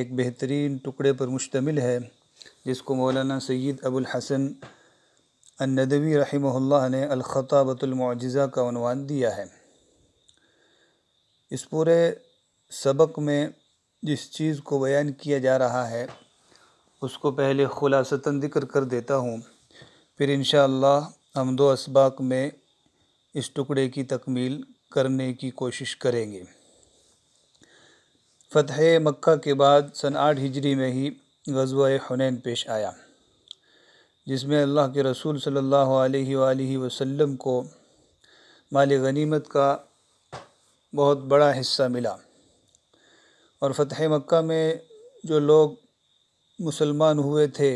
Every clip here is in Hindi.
एक बेहतरीन टुकड़े पर मुश्तमिल है जिसको मौलाना सैद अबुल हसन नदवी रहमल्ला ने अलख़ाबतुलमज़ा का अनवान दिया है इस पूरे सबक में जिस चीज़ को बयान किया जा रहा है उसको पहले खुलासता ज़िक्र कर देता हूँ फिर इन हम दो इसबाक में इस टुकड़े की तकमील करने की कोशिश करेंगे फ़तह मक्का के बाद सन आठ हिजरी में ही गजवा हुनैन पेश आया जिसमें अल्लाह के रसूल सल्लल्लाहु अलैहि वसल्लम को माल गनीमत का बहुत बड़ा हिस्सा मिला और फ़तह मक्का में जो लोग मुसलमान हुए थे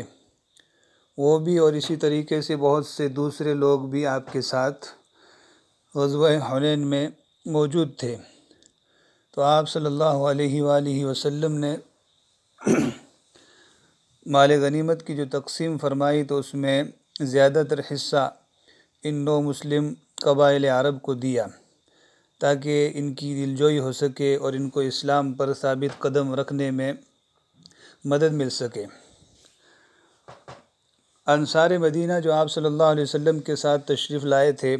वो भी और इसी तरीके से बहुत से दूसरे लोग भी आपके साथ गजवा हुनैन में मौजूद थे तो आप सल्लल्लाहु अलैहि सल्ला वसल्लम ने माल गनीमत की जो तकसीम फरमाई तो उसमें ज़्यादातर हिस्सा इन नौ मुस्लिम कबाइल अरब को दिया ताकि इनकी दिलजोई हो सके और इनको इस्लाम पर साबित कदम रखने में मदद मिल सके अनसार मदीना जो आप सल्लल्लाहु अलैहि वसल्लम के साथ तशरीफ़ लाए थे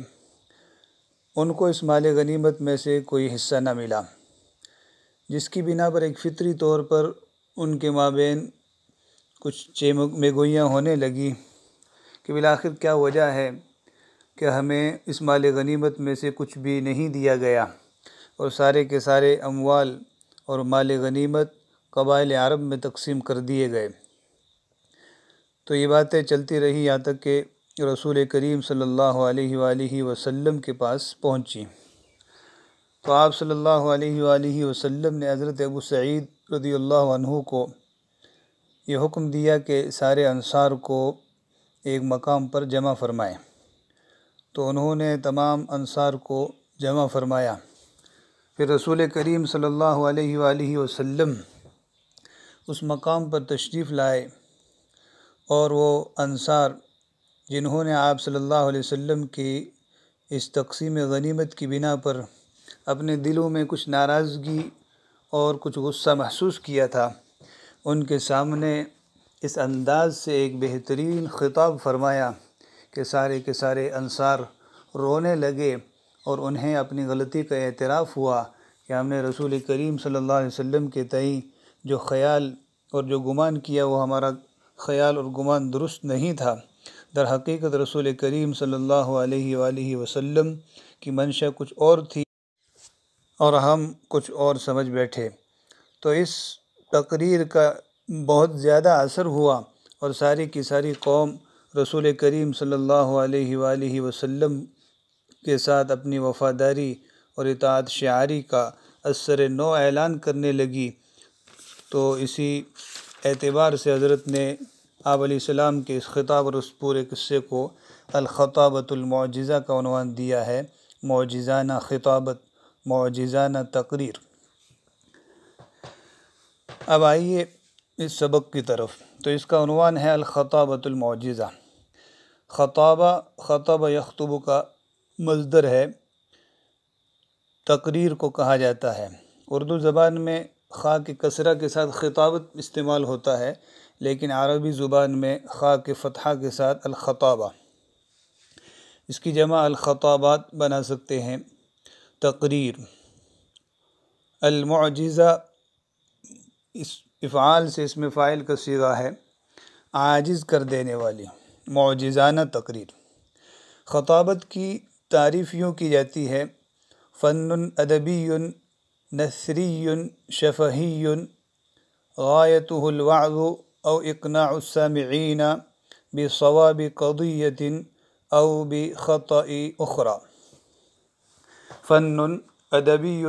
उनको इस माल गनीमत में से कोई हिस्सा ना मिला जिसकी बिना पर एक फ़ितरी तौर पर उनके माबेन कुछ चे मेगोइयाँ होने लगी कि बिल आखिर क्या वजह है कि हमें इस माल गनीमत में से कुछ भी नहीं दिया गया और सारे के सारे अमवाल और माल गनीमत कबाइल अरब में तकसीम कर दिए गए तो ये बातें चलती रही यहाँ तक कि रसूल करीम सल्लल्लाहु अलैहि वसल्लम के पास पहुँची तो आप सल्लल्लाहु अलैहि वसल्लम ने हज़रत अबू सईद रदी को ये हुक्म दिया कि सारे अनसार को एक मकाम पर जमा फरमाएं तो उन्होंने तमाम अनसार को जमा फरमाया फिर रसूल करीम सल्लल्लाहु अलैहि वसल्लम उस मकाम पर तशरीफ़ लाए और वो अंसार जिन्होंने आप सल्लल्लाहु अलैहि वसल्लम की इस तकसीम गनीमत की बिना पर अपने दिलों में कुछ नाराज़गी और कुछ गुस्सा महसूस किया था उनके सामने इस अंदाज़ से एक बेहतरीन ख़िताब फरमाया कि सारे के सारे अनसार रोने लगे और उन्हें अपनी गलती का एतराफ़ हुआ कि हमने रसूल करीम सल्लल्लाहु अलैहि वसल्लम के तई जो ख़याल और जो गुमान किया वो हमारा ख़याल और गुमान दुरुस्त नहीं था दर हकीकत रसूल करीम सल्लल्लाहु अलैहि वसल्लम की मंशा कुछ और थी और हम कुछ और समझ बैठे तो इस तकरीर का बहुत ज़्यादा असर हुआ और सारी की सारी कौम रसूल करीम सल्लल्लाहु अलैहि वसल्लम के साथ अपनी वफ़ादारी और इतात शारी का असर नो ऐलान करने लगी तो इसी एतबार से हज़रत ने आप सलाम के इस खिताब और उस पूरे किस्से को अलखताबतुलमोजा का दिया है मोजाना खिताबत मुआजा न तकरीर अब आइए इस सबक की तरफ तो इसका अनवान है अलख़ाबतुलमोजा ख़ताबा खताब यखतुब का मजदर है तकरीर को कहा जाता है उर्दू ज़बान में खा के कसरा के साथ खिताबत इस्तेमाल होता है लेकिन अरबी ज़ुबान में खा के फतहा के साथ अलख़ाबा इसकी जमा अलख़ाबात बना सकते हैं तकरीर अलमज़ा इस इफ़ाल से इसमें फ़ाइल का सीगा है आजिज़ कर देने वाली मौजाना तकरीर ख़ाबत की तारीफ़ यूँ की जाती है फ़न अदबी नसरी शफ़ही गायतवाज़ और इकनासमीन बेसवाब कदीतिन अव बे ख़त उखरा فن أدبي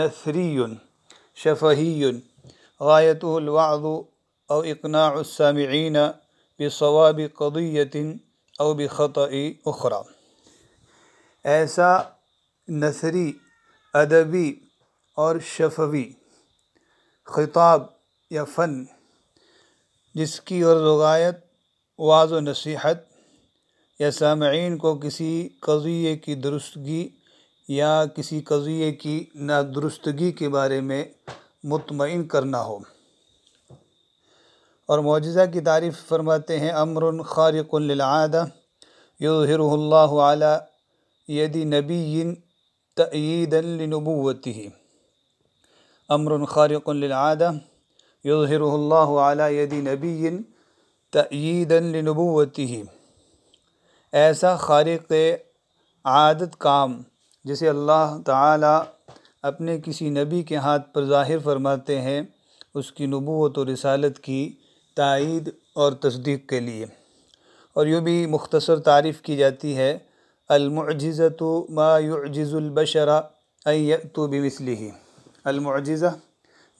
نثري شفهي غايته الوعظ أو إقناع السامعين بصواب قضية أو بخطأ أخرى ایسا نثری ادبی اور شفوی خطاب یا فن جس کی غرض غایت واض و نصیحت یا سامعین کو کسی قضیے کی درستگی या किसी कज़िए की नादुरुस्तगी के बारे में मुतमिन करना हो और मुजज़ा की तारीफ़ फरमाते हैं अमर ख़ारक़ादा युहरल्ला यदि नबी तयदनबूती अमर ख़ारक़ादा युहरल्ला यदि नबी ही ऐसा खारक़ आदत काम जिसे अल्लाह ताला अपने किसी नबी के हाथ पर ज़ाहिर फरमाते हैं उसकी नबूत और रसालत की तइद और तस्दीक के लिए और यूँ भी मुख्तसर तारीफ़ की जाती है अलमज़त मायुज़ुलबशरा तो बिमसली ही अलमज़ा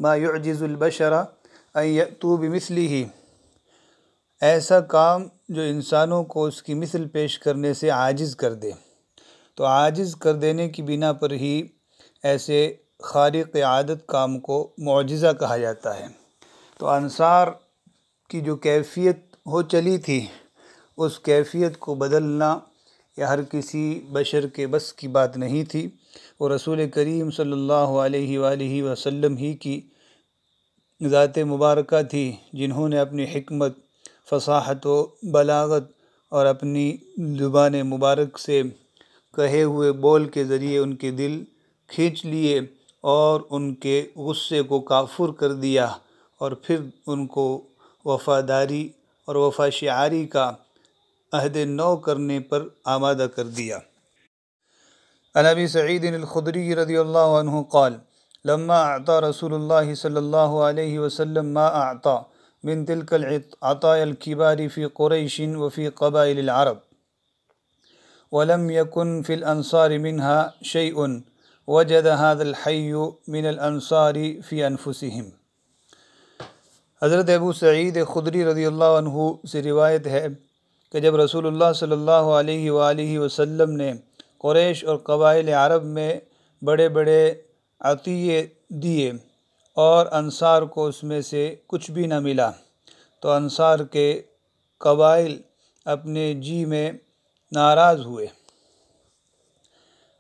मायुज़ुलबशरा तो बिमसली ही ऐसा काम जो इंसानों को उसकी मिसल पेश करने से आजिज़ कर दे तो आजिज़ कर देने की बिना पर ही ऐसे खारिक आदत काम को मुजज़ा कहा जाता है तो अनसार की जो कैफियत हो चली थी उस कैफियत को बदलना यह हर किसी बशर के बस की बात नहीं थी और रसूल करीम सल्लल्लाहु अलैहि वसल्लम ही की ज़ात मुबारक थी जिन्होंने अपनी हमत फसाहत व बलागत और अपनी ज़ुबान मुबारक से कहे हुए बोल के ज़रिए उनके दिल खींच लिए और उनके गुस्से को काफुर कर दिया और फिर उनको वफादारी और वफा शारी का अहद नौ करने पर आमादा कर दिया अनबी सईदिनखुदरी रदी अल्लाह लम्मा आता रसूल सल्ला वसम मा आता मिन तिलकल आता अतायलबारी फ़ी क़ुरशिन वफ़ी कबाइल अरब वलम यकुन फ़िल अनसार मिनहा शैन वजद हादलहय मिन अनसारी फ़ी अनफुसम हज़रत अबू सईद ख़ुदरी रदी अल्लाह से रिवायत है कि जब रसूलुल्लाह सल्लल्लाहु अलैहि वसल्लम ने क्रैश और कबाइल अरब में बड़े बड़े अतिये दिए और अनसार को उसमें से कुछ भी न मिला तो अनसार के कबाइल अपने जी में नाराज़ हुए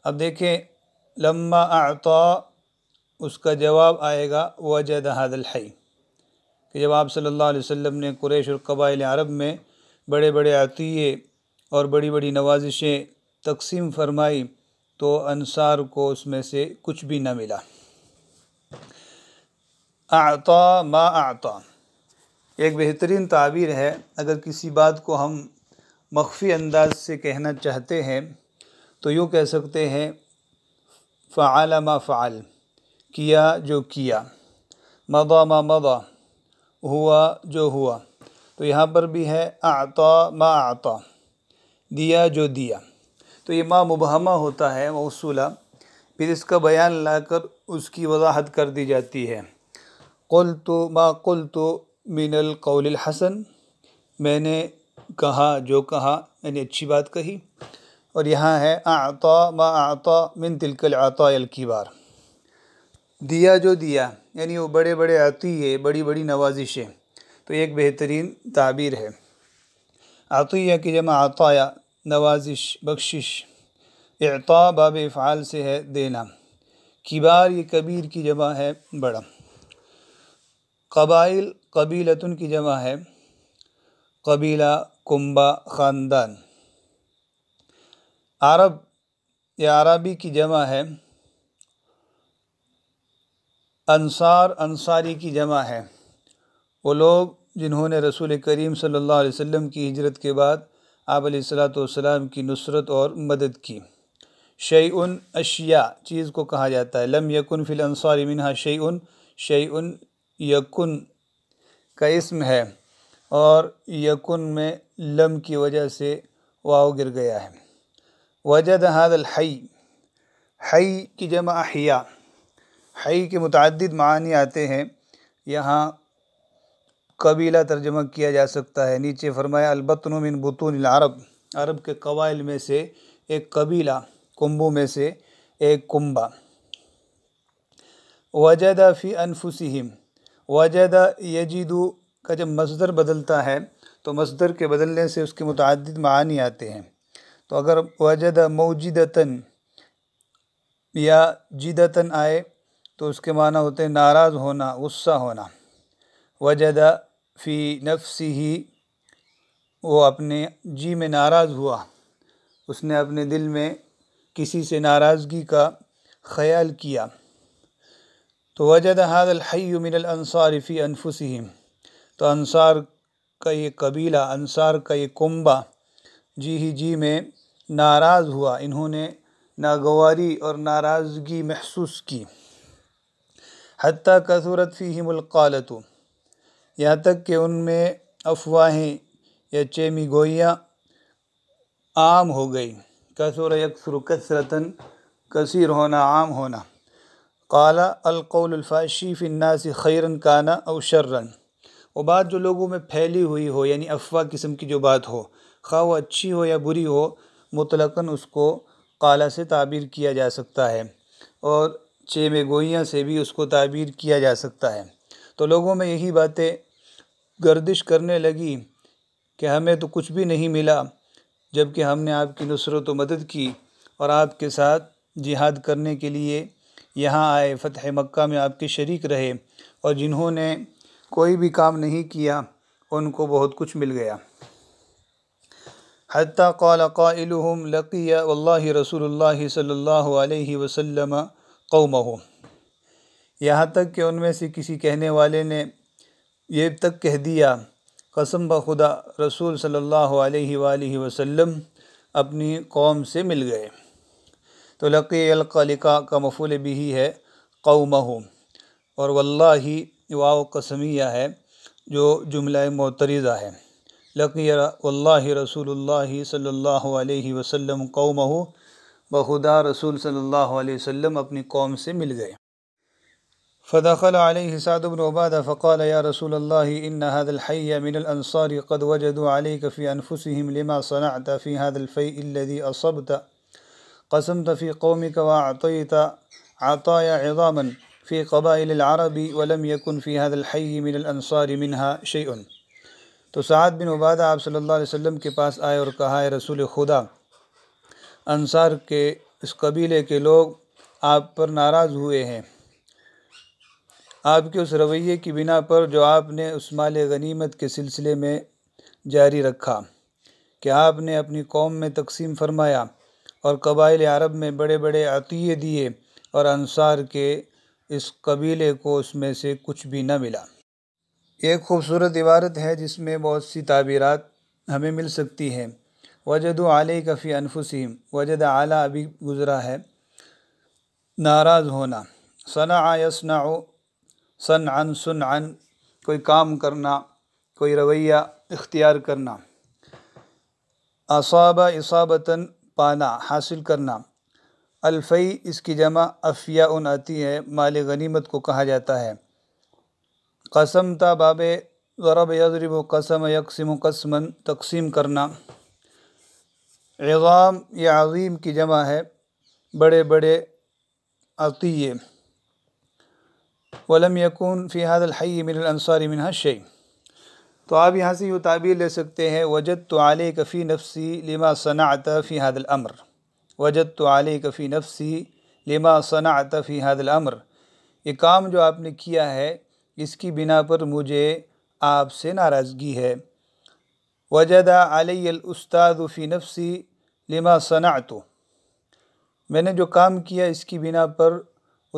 अब देखें लम्मा आता उसका जवाब आएगा वजद हई कि जब आप सल्लल्लाहु अलैहि वसल्लम ने कुरेश और कबाइल अरब में बड़े बड़े अतिये और बड़ी बड़ी नवाजिशें तकसीम फरमाई तो अनसार को उसमें से कुछ भी न मिला आता मा आता एक बेहतरीन ताबीर है अगर किसी बात को हम मख्फी अंदाज से कहना चाहते हैं तो यूँ कह सकते हैं फ़ाल मा फ़ाल किया जो किया मदा मा मदा हुआ जो हुआ तो यहाँ पर भी है आता मा आता दिया जो दिया तो ये माँ मुबहमा होता है मौसूला फिर इसका बयान लाकर उसकी वजाहत कर दी जाती है कुल तो माँ कुल तो मिनल कौल हसन मैंने कहा जो कहा यानी अच्छी बात कही और यहाँ है आता मा आता मिन तिलकल आता की बार दिया जो दिया यानी वो बड़े बड़े आती है बड़ी बड़ी नवाजिशें तो एक बेहतरीन ताबीर है आतिया की जमा आताया नवाजिश बख्शिश एता बाब फ़ाल से है देना किबार ये कबीर की जमा है बड़ा कबाइल कबीलतन की जमा है कबीला कुंबा ख़ानदान अरब या अरबी की जमा है अनसार अनसारी की जमा है वो लोग जिन्होंने रसूल करीम सल्लल्लाहु अलैहि वसल्लम की हिजरत के बाद आप सलाम की नुसरत और मदद की उन अशिया चीज़ को कहा जाता है लम यकुन फ़िल अनसारी मिनहा शैन उन यकुन का इसम है और यकुन में लम की वजह से वाव गिर गया है वजद हादल हई हई की जमा अहिया हई के मुतद मानी आते हैं यहाँ कबीला तर्जमा किया जा सकता है नीचे फरमाया अलबतन मिन बतून अरब अरब के कबाइल में से एक कबीला कुंभों में से एक कुंबा वजदा फ़ी अनफुसम वजदा यजीदू का जब मजदर बदलता है तो मजदर के बदलने से उसके मुतद मानी आते हैं तो अगर वजद मौजिदतन या जिदतन आए तो उसके माना होते हैं नाराज़ होना गुस्सा होना वजद फ़ी नफसी ही वो अपने जी में नाराज़ हुआ उसने अपने दिल में किसी से नाराज़गी का ख़याल किया तो वजद हादल हई मिनल अनसारफ़ी तो अंसार का ये कबीला अंसार का ये कुंबा जी ही जी में नाराज़ हुआ इन्होंने नागवारी और नाराज़गी महसूस की हती कसूरत फ़ी हिमलकालतु यहाँ तक कि उनमें अफवाहें या चेमी गोइयाँ आम हो गई कसूर यकसर कसरतन कसर होना आम होना काला अलकौलफ़ाशी फ़िन्नासी खैरन काना अवशर्रन शर्रन वो बात जो लोगों में फैली हुई हो यानी अफवाह किस्म की जो बात हो खा वो अच्छी हो या बुरी हो मुतलकन उसको काला से ताबीर किया जा सकता है और चेमे गोइयाँ से भी उसको ताबीर किया जा सकता है तो लोगों में यही बातें गर्दिश करने लगी कि हमें तो कुछ भी नहीं मिला जबकि हमने आपकी नुसरत व मदद की और आपके साथ जिहाद करने के लिए यहाँ आए फ़तह मक्का में आपके शरीक रहे और जिन्होंने कोई भी काम नहीं किया उनको बहुत कुछ मिल गया हती कौल कम लकिया वल्ला रसूल सल्ला वसम कौम यहाँ तक कि उनमें से किसी कहने वाले ने ये तक कह दिया कसम बखुदा रसूल सल्लल्लाहु अलैहि वसल्लम अपनी कौम से मिल गए तो लकी अलकलिका का मफूल भी है कौम और ही वाव कसमिया है जो जुमला मोतरीजा है लक़िया रसूल सल्ला वसम कौम बहुदा रसूल सल्ला वसम अपनी कौम से मिल गए फ़दखल सादबिन उबाद फ़क़ाल या रसूल इन हदलहैया मिनसारी कद वजद फ़ी अनफुसम लिमा सनात फ़ी हदलफ़ी असबत कसम तफ़ी कौमिक वात आताया एज़ामन في قبائل العرب ولم يكن في هذا الحي من الأنصار منها شيء तो साद बिन उबादा आप सल्लल्लाहु अलैहि वसल्लम के पास आए और कहा है रसूल खुदा अंसार के इस कबीले के लोग आप पर नाराज़ हुए हैं आपके उस रवैये की बिना पर जो आपने उस माल गनीमत के सिलसिले में जारी रखा कि आपने अपनी कौम में तकसीम फरमाया और कबाइल अरब में बड़े बड़े अतिये दिए और अंसार के इस कबीले को उसमें से कुछ भी न मिला एक खूबसूरत इबारत है जिसमें बहुत सी ताबीरत हमें मिल सकती है वजद आल कफ़ी अनफुसम वजद आला अभी गुज़रा है नाराज़ होना सना यसना सन अन सुन अन कोई काम करना कोई रवैया इख्तियार करना असाबा इसाबतन पाना हासिल करना अलफ़ई इसकी जमा अफिया उन आती है माल गनीमत को कहा जाता है कसम ता बाब ज़रब यजरब कसम यकसम कसमन तकसीम करना एगाम या अजीम की जमा है बड़े बड़े अतीय वलम यकून फ़िहाद हई मिनसारी मिन शे तो आप यहाँ से यूँ ताबीर ले सकते हैं वजद तो आल कफ़ी नफसी लिमा सनात फ़िहादल अमर वजत तो आल कफ़ी नफसी लिमा सना तफ़ी हदल अमर ये काम जो आपने किया है इसकी बिना पर मुझे आपसे नाराज़गी है वजदा अलैलउस्तादफ़ी नफसी लिमा सना तो मैंने जो काम किया इसकी बिना पर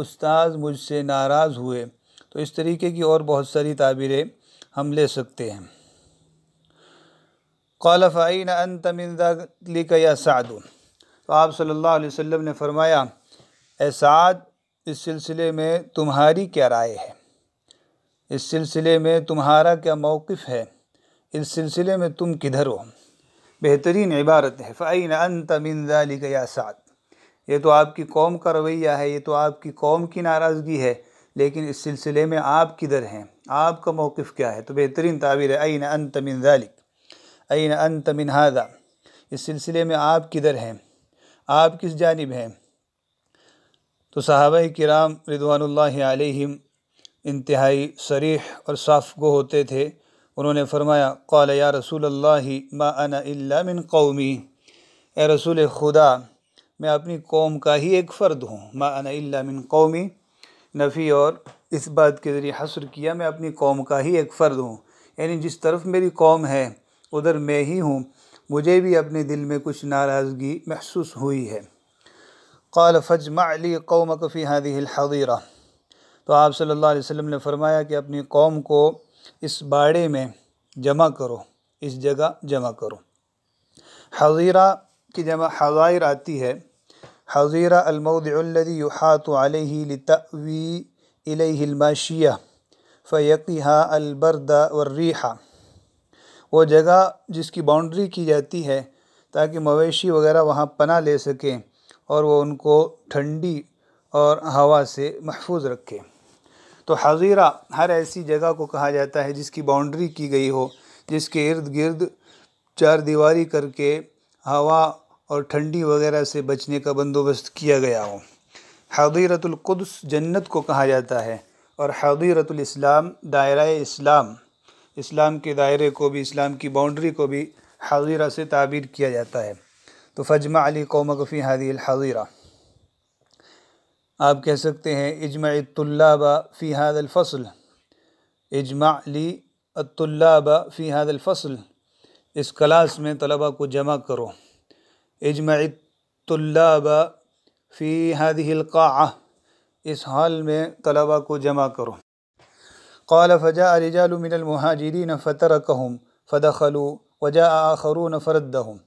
उस्ताद मुझसे नाराज़ हुए तो इस तरीके की और बहुत सारी ताबीरें हम ले सकते हैं कौल फ़ाइन अन तमिन या साधु तो आप सल्लल्लाहु अलैहि वसल्लम ने फरमाया एसाद इस सिलसिले में तुम्हारी क्या राय है इस सिलसिले में तुम्हारा क्या मौक़ है इस सिलसिले में तुम किधर हो बेहतरीन इबारत है फ़ैन अन तमिनजाली या साद ये तो आपकी कौम का रवैया है ये तो आपकी कौम की नाराज़गी है लेकिन इस सिलसिले में आप किधर हैं आपका मौक़ क्या है तो बेहतरीन ताबीर है अन अन तमिन ज़ालिक अन अन तमिन इस सिलसिले में आप किधर हैं आप किस जानब हैं तो साहब कराम रिदवानल इंतहाई सरीह और साफ़ गो होते थे उन्होंने फरमाया कौल या रसूल अल्लाह माना मिन कौमी ए रसूल खुदा मैं अपनी कौम का ही एक फ़र्द हूँ मा मिन कौमी नफ़ी और इस बात के ज़रिए हसर किया मैं अपनी कौम का ही एक फ़र्द हूँ यानी जिस तरफ मेरी कौम है उधर मैं ही हूँ मुझे भी अपने दिल में कुछ नाराज़गी महसूस हुई है क़ाल फज मली कौम कफ़ी हादिलहदीरा तो आप सल्लल्लाहु अलैहि वसल्लम ने फरमाया कि अपनी कौम को इस बाड़े में जमा करो इस जगह जमा करो हजीरा की जमा हज़ायर आती है हजीरा अलमदी युहात अलतवी इलमाशिया फ़यक़ा अलबरदा वर्रीहा वो जगह जिसकी बाउंड्री की जाती है ताकि मवेशी वगैरह वहाँ पना ले सकें और वो उनको ठंडी और हवा से महफूज रखें तो हजीरा हर ऐसी जगह को कहा जाता है जिसकी बाउंड्री की गई हो जिसके इर्द गिर्द चार दीवारी करके हवा और ठंडी वगैरह से बचने का बंदोबस्त किया गया हो हजीरतुल्क़ुद्स जन्नत को कहा जाता है और हजीरतुल इस्लाम दायरा इस्लाम इस्लाम के दायरे को भी इस्लाम की बाउंड्री को भी हज़ीरा से ताबीर किया जाता है तो फजमा अली कौम गफ़ी हादिल हाजिरा आप कह सकते हैं इजमा तल्लाबा फ़ी इजमा अली तल्लाबा फ़ी इस क्लास में तलबा को जमा करो इजमा तल्लाबा फ़ी हादिल का इस हाल में तलबा को जमा करो कौल फ़जा रजालमिनमहाजरीन फ़तर कहूँ फ़दखलू वजा आखरू नफरदहम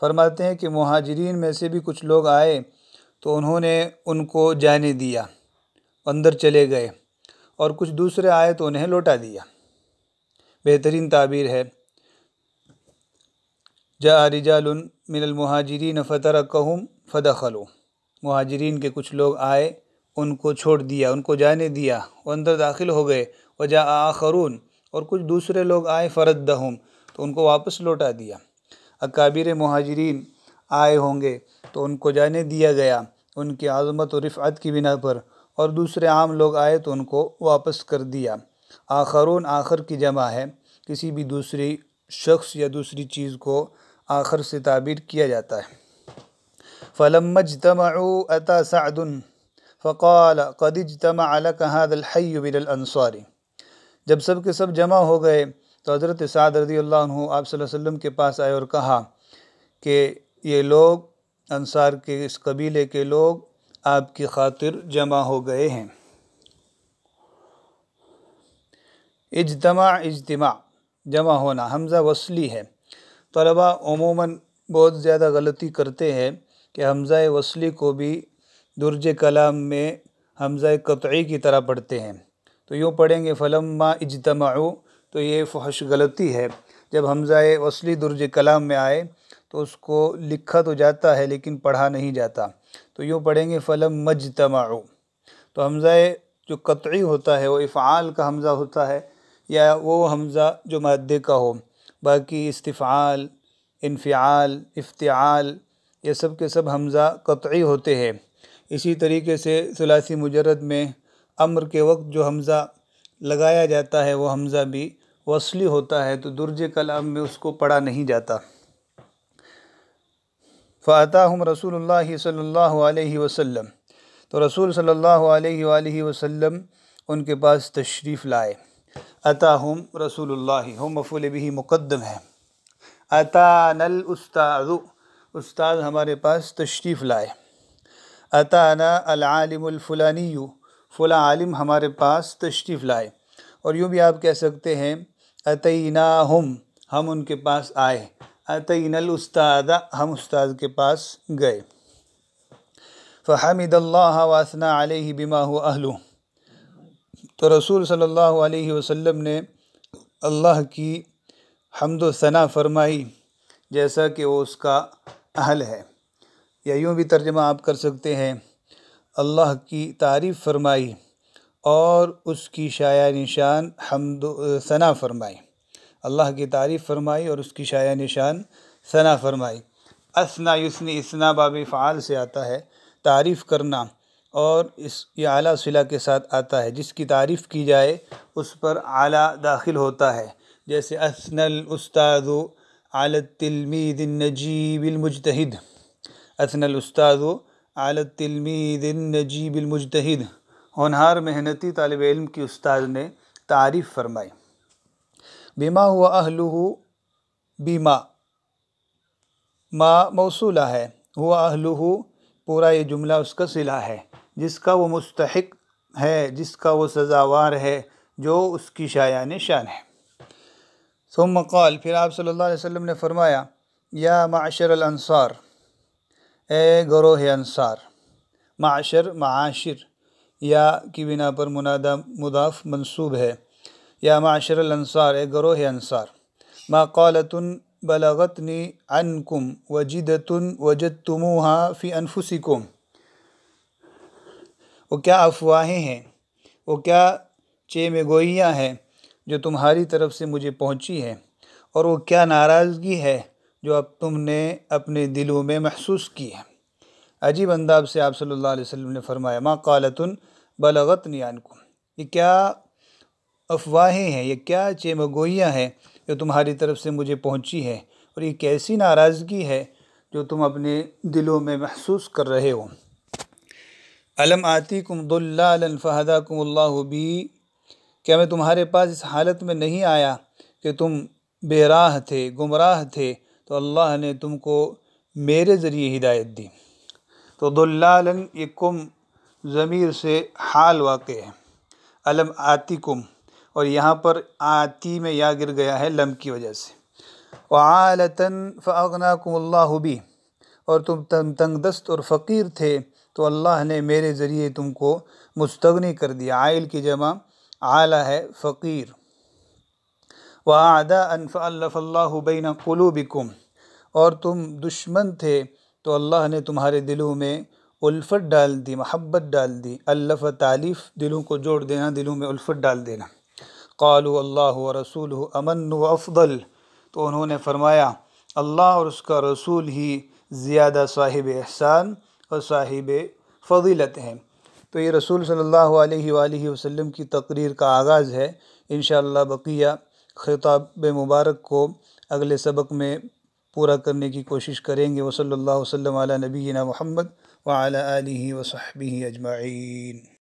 फरमाते हैं कि महाजरीन में से भी कुछ लोग आए तो उन्होंने उनको जाने दिया अंदर चले गए और कुछ दूसरे आए तो उन्हें लौटा दिया बेहतरीन ताबीर है जा रिजाल मिनलमहाजरीन फ़तर कहूँ फ़दखलू महाजरीन के कुछ लोग आए उनको छोड़ दिया उनको जाने दिया अंदर दाखिल हो गए वजा आखरून और कुछ दूसरे लोग आए फरद दहम तो उनको वापस लौटा दिया अकाबिर महाजरीन आए होंगे तो उनको जाने दिया गया उनकी आज़मत और रफ़त की बिना पर और दूसरे आम लोग आए तो उनको वापस कर दिया आखरून आखिर की जमा है किसी भी दूसरी शख्स या दूसरी चीज़ को आखिर से ताबिर किया जाता है फ़लमजतमऊ अता सदन फ़क़ाल कदजतम अलक हादल हई बिलअनसारी जब सब के सब जमा हो गए तो हज़रत साद रदी अल्लाह आप वसम के पास आए और कहा कि ये लोग अनसार के इस कबीले के लोग आपकी खातिर जमा हो गए हैं इजतमा इजतमा जमा होना हमज़ा वसली है तलबा उमूमन बहुत ज़्यादा गलती करते हैं कि हमज़ा वसली को भी दुर्ज कलाम में हमज़ा कतई की तरह पढ़ते हैं तो यूँ पढ़ेंगे फ़लम्मा इजतमाऊ तो ये फहश गलती है जब हमज़ा वसली दुर्ज कलाम में आए तो उसको लिखा तो जाता है लेकिन पढ़ा नहीं जाता तो यूँ पढ़ेंगे फ़लम मजतमाऊ तो हमज़ा जो कतई होता है वो इफ़ाल का हमज़ा होता है या वो हमज़ा जो मदे का हो बाकी इस्तफ़ाल इनफ़ाल इफ्तियाल ये सब के सब हमज़ा कतई होते हैं इसी तरीके से सलासी मुजरद में अम्र के वक्त जो हमज़ा लगाया जाता है वो हमज़ा भी वसली होता है तो दुर्ज कलाम में उसको पढ़ा नहीं जाता फ़ाता हम रसूल सल्ह वसम तो रसूल सल्ला वसम उनके पास तशरीफ़ लाए अता हम रसूल हम मफूल भी मुक़दम है अता नल उस्ताद उस्ताद हमारे पास तशरीफ़ लाए अताना यू फ़ला आलिम हमारे पास तशरीफ़ लाए और यूँ भी आप कह सकते हैं अतना हम हम उनके पास आए अतनल हम उस्ताद के पास गए फहमिदल्ला वासना आलही बिमा अहलू तो रसूल सल्ला वसम ने अल्लाह की हमदना फरमाई जैसा कि वो उसका अहल है या यूँ भी तर्जमा आप कर सकते हैं अल्लाह की तारीफ़ फरमाई और उसकी शाया निशान हमद सना फरमाई अल्लाह की तारीफ़ फरमाई और उसकी शाया निशान सना फरमाई असना यसनी इसना बाब फ़ाल से आता है तारीफ़ करना और इस ये आला सिला के साथ आता है जिसकी तारीफ़ की जाए उस पर आला दाखिल होता है जैसे असनल उस्ताद आलतलमीदनजीबिलमुजतहद असनल उस्ताद आलतलमीदिनजीबिलमजतहद होनहार मेहनती तालब इल्म की उस्ताद ने तारीफ़ फरमाई बीमा हुआ अहलू बीमा माँ मौसूला है हुआ अहलू पूरा ये जुमला उसका सिला है जिसका वो मुस्तक है जिसका वो सजावार है जो उसकी शाया शान है सुम मकाल फिर आप सल्लल्लाहु अलैहि वसल्लम ने फरमाया या माशर अनसार ए गरोह अनसार माशर माशिर या की बिना पर मुनादा मुदाफ मंसूब है या माशर अनसार ए गरोह अनसार माक़ालतन बलगतनी अनकुम वजद वजतमूहा फ़ी अनफुसिकुम वो क्या अफवाहें हैं वो क्या चेमेगोइयाँ हैं जो तुम्हारी तरफ से मुझे पहुँची है और वो क्या नाराज़गी है जो अब तुमने अपने दिलों में महसूस की है अजीब अंदाब से आप सल्लल्लाहु अलैहि वसल्लम ने फरमाया माँ कालतन बलगत को ये क्या अफवाहें हैं ये क्या चेमगोइयाँ हैं जो तुम्हारी तरफ से मुझे पहुँची है और ये कैसी नाराज़गी है जो तुम अपने दिलों में महसूस कर रहे हो अलम आती कुम दुल्लाफ़हदा कुमल्लाबी क्या मैं तुम्हारे पास इस हालत में नहीं आया कि तुम बेराह थे गुमराह थे तो अल्लाह ने तुमको मेरे ज़रिए हिदायत दी तो दुल्लालन ये कुम ज़मीर से हाल वाक़ है अलम आती कुम और यहाँ पर आती में या गिर गया है लम की वजह से वालतन फ़ागना भी और तुम तंग दस्त और फ़कीर थे तो अल्लाह ने मेरे ज़रिए तुमको मुस्तगनी कर दिया आयल की जमा आला है फ़कीर वादा अनफ़ल्लाबैन कलूबिकुम और तुम दुश्मन थे तो अल्लाह ने तुम्हारे दिलों में उल्फत डाल दी मोहब्बत डाल दी अल्लाफ तालीफ़ दिलों को जोड़ देना दिलों में उल्फत डाल देना कालू अल्लाह व रसूल अमन व अफ़ल तो उन्होंने फरमाया अल्लाह और उसका रसूल ही ज़्यादा साहिब एहसान और साहिब फजीलत हैं तो ये रसूल सल्लल्लाहु अलैहि वसल्लम की तकरीर का आगाज़ है इन बकिया ख़िताब मुबारक को अगले सबक में पूरा करने की कोशिश करेंगे वसल्ला वसलम नबीना मोहम्मद वाली वसहबी अजमाइन